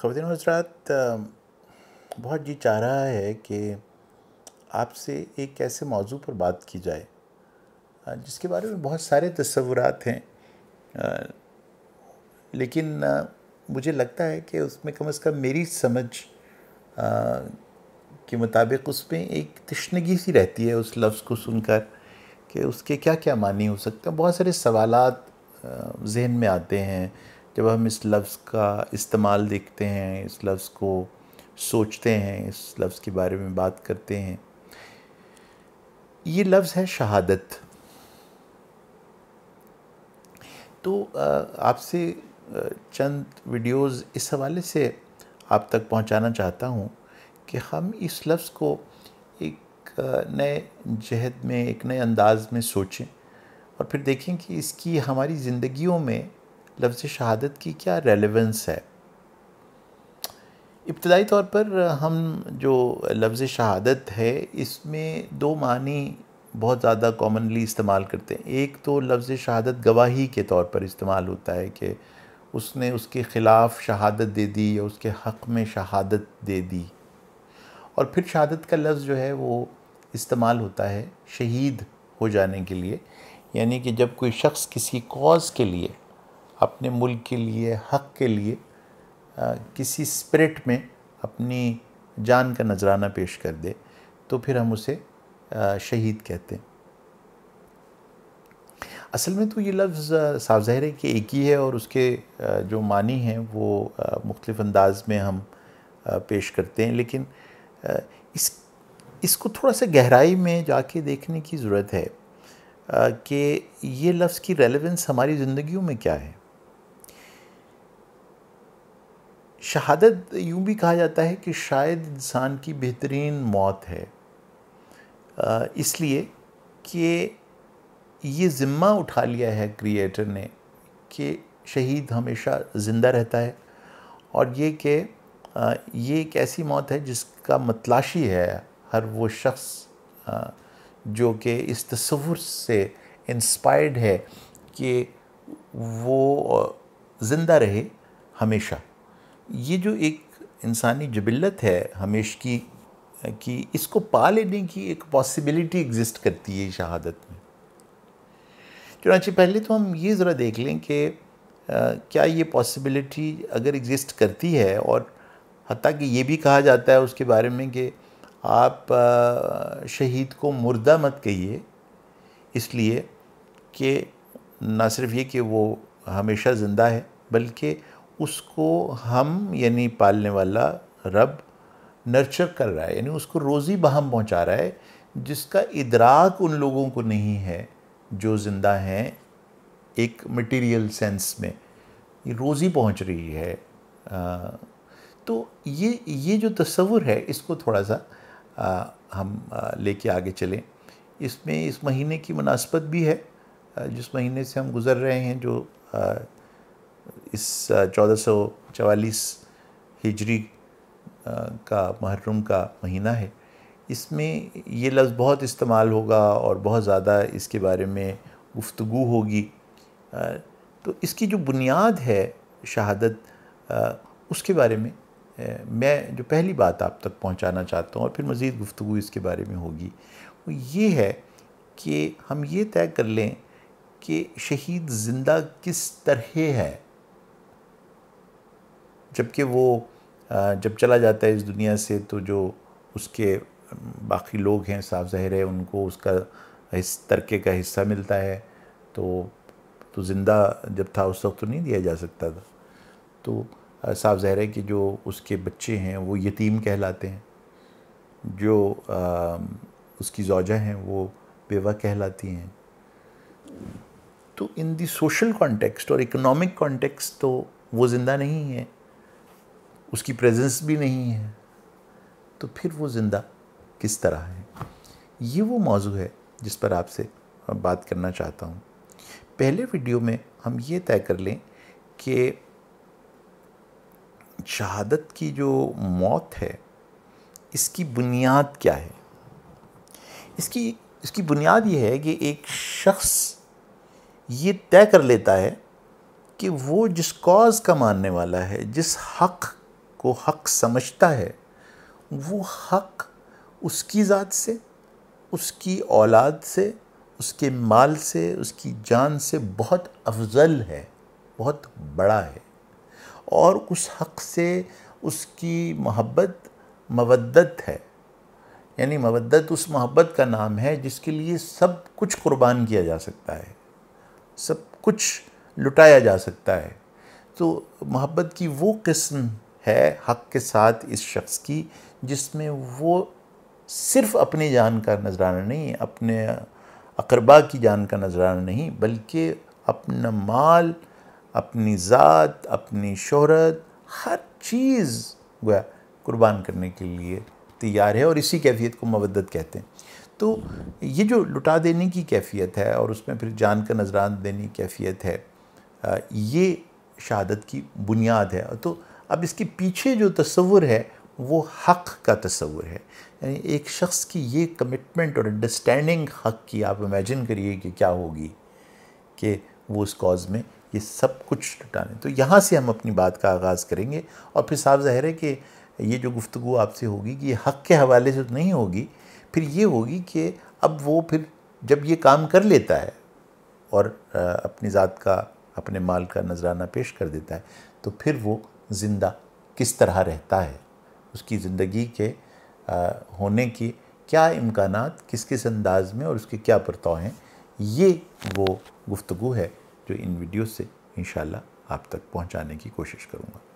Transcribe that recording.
ख़वान हजरात बहुत जी चाह रहा है कि आपसे एक ऐसे मौजू पर बात की जाए जिसके बारे में बहुत सारे तस्वुरात हैं लेकिन मुझे लगता है कि उसमें कम अज़ कम मेरी समझ के मुताबिक उसमें एक तश्नगी सी रहती है उस लफ्ज़ को सुनकर कि उसके क्या क्या मानी हो सकते हैं बहुत सारे सवालात जहन में आते हैं जब हम इस लफ्ज़ का इस्तेमाल देखते हैं इस लफ्ज़ को सोचते हैं इस लफ्ज़ के बारे में बात करते हैं ये लफ्ज़ है शहादत तो आपसे चंद वीडियोस इस हवाले से आप तक पहुंचाना चाहता हूं कि हम इस लफ्ज़ को एक नए जहद में एक नए अंदाज़ में सोचें और फिर देखें कि इसकी हमारी ज़िंदगियों में लफ्ज़ शहादत की क्या रेलेवेंस है इब्तदाई तौर पर हम जो लफ्ज़ शहादत है इसमें दो मानी बहुत ज़्यादा कॉमनली इस्तेमाल करते हैं एक तो लफ्ज़ शहादत गवाही के तौर पर इस्तेमाल होता है कि उसने उसके ख़िलाफ़ शहादत दे दी या उसके हक़ में शहादत दे दी और फिर शहादत का लफ्ज़ जो है वो इस्तेमाल होता है शहीद हो जाने के लिए यानी कि जब कोई शख्स किसी कॉज के लिए अपने मुल्क के लिए हक के लिए आ, किसी स्पिरिट में अपनी जान का नजराना पेश कर दे तो फिर हम उसे आ, शहीद कहते हैं असल में तो ये लफ्ज़ साफ ज़ाहिर है कि एक ही है और उसके आ, जो मानी हैं वो मुख्तफ अंदाज में हम पेश करते हैं लेकिन इस इसको थोड़ा सा गहराई में जाके देखने की ज़रूरत है कि ये लफ्ज़ की रेलेवेंस हमारी ज़िंदगियों में क्या है शहादत यूँ भी कहा जाता है कि शायद इंसान की बेहतरीन मौत है इसलिए कि ये ज़िम्मा उठा लिया है क्रिएटर ने कि शहीद हमेशा ज़िंदा रहता है और ये कि ये एक ऐसी मौत है जिसका मतलाशी है हर वो शख्स जो कि इस तस्वुर से इंस्पायर्ड है कि वो ज़िंदा रहे हमेशा ये जो एक इंसानी जबिलत है हमेश की कि इसको पा लेने की एक पॉसिबिलिटी एग्जिस्ट करती है शहादत में चुनाची पहले तो हम ये ज़रा देख लें कि क्या ये पॉसिबिलिटी अगर एग्जिस्ट करती है और हती कि ये भी कहा जाता है उसके बारे में कि आप शहीद को मुर्दा मत कहिए इसलिए कि ना सिर्फ ये कि वो हमेशा ज़िंदा है बल्कि उसको हम यानी पालने वाला रब नर्चर कर रहा है यानी उसको रोज़ी बहम पहुंचा रहा है जिसका इदराक उन लोगों को नहीं है जो ज़िंदा हैं एक मटेरियल सेंस में ये रोज़ी पहुंच रही है आ, तो ये ये जो तस्वुर है इसको थोड़ा सा आ, हम लेके आगे चलें इसमें इस महीने की मुनासबत भी है जिस महीने से हम गुज़र रहे हैं जो इस चौदह सौ चवालीस हिजरी का महर्रम का महीना है इसमें ये लफ्ज़ बहुत इस्तेमाल होगा और बहुत ज़्यादा इसके बारे में गुफ्तु होगी तो इसकी जो बुनियाद है शहादत उसके बारे में मैं जो पहली बात आप तक पहुंचाना चाहता हूं और फिर मज़ीद गुफ्तु इसके बारे में होगी वो ये है कि हम ये तय कर लें कि शहीद ज़िंदा किस तरह है जबकि वो जब चला जाता है इस दुनिया से तो जो उसके बाकी लोग हैं साफ ज़ाहिर है उनको उसका इस तरके का हिस्सा मिलता है तो तो ज़िंदा जब था उस वक्त तो नहीं दिया जा सकता था तो साफ ज़ाहिर है कि जो उसके बच्चे हैं वो यतीम कहलाते हैं जो आ, उसकी जौजा हैं वो बेवा कहलाती हैं तो इन दी सोशल कॉन्टेक्स्ट और इकोनॉमिक कॉन्टेक्स्ट तो वो ज़िंदा नहीं है उसकी प्रेजेंस भी नहीं है तो फिर वो ज़िंदा किस तरह है ये वो मौजू है जिस पर आपसे बात करना चाहता हूँ पहले वीडियो में हम ये तय कर लें कि शहादत की जो मौत है इसकी बुनियाद क्या है इसकी इसकी बुनियाद यह है कि एक शख्स ये तय कर लेता है कि वो जिस कॉज का मानने वाला है जिस हक को हक समझता है वो हक उसकी ज़ात से उसकी औलाद से उसके माल से उसकी जान से बहुत अफजल है बहुत बड़ा है और उस हक से उसकी मोहब्बत मवदत है यानी मवदत उस मोहब्बत का नाम है जिसके लिए सब कुछ कुर्बान किया जा सकता है सब कुछ लुटाया जा सकता है तो मोहब्बत की वो किस्म है हक के साथ इस शख्स की जिसमें वो सिर्फ अपनी जान का नजराना नहीं अपने अकरबा की जान का नजराना नहीं बल्कि अपना माल अपनी ज़ात अपनी शहरत हर चीज़ गोया कुर्बान करने के लिए तैयार है और इसी कैफियत को मवदत कहते हैं तो ये जो लुटा देने की कैफियत है और उसमें फिर जान का नजरान देने की कैफियत है ये शहादत की बुनियाद है तो अब इसके पीछे जो तस्वुर है वो हक़ का तस्वुर है यानी एक शख्स की ये कमिटमेंट और अंडरस्टैंडिंग हक़ की आप इमेजिन करिए कि क्या होगी कि वो उस कॉज में ये सब कुछ लुटाने तो यहाँ से हम अपनी बात का आगाज़ करेंगे और फिर साफ ज़ाहिर है कि ये जो गुफ्तु आपसे होगी कि ये हक़ के हवाले से तो नहीं होगी फिर ये होगी कि अब वो फिर जब ये काम कर लेता है और अपनी ज़ात का अपने माल का नजराना पेश कर देता है तो फिर वो ज़िंदा किस तरह रहता है उसकी ज़िंदगी के होने की क्या इम्कान किस किस अंदाज में और उसके क्या परतव हैं ये वो गुफ्तु है जो इन वीडियो से इन आप तक पहुँचाने की कोशिश करूँगा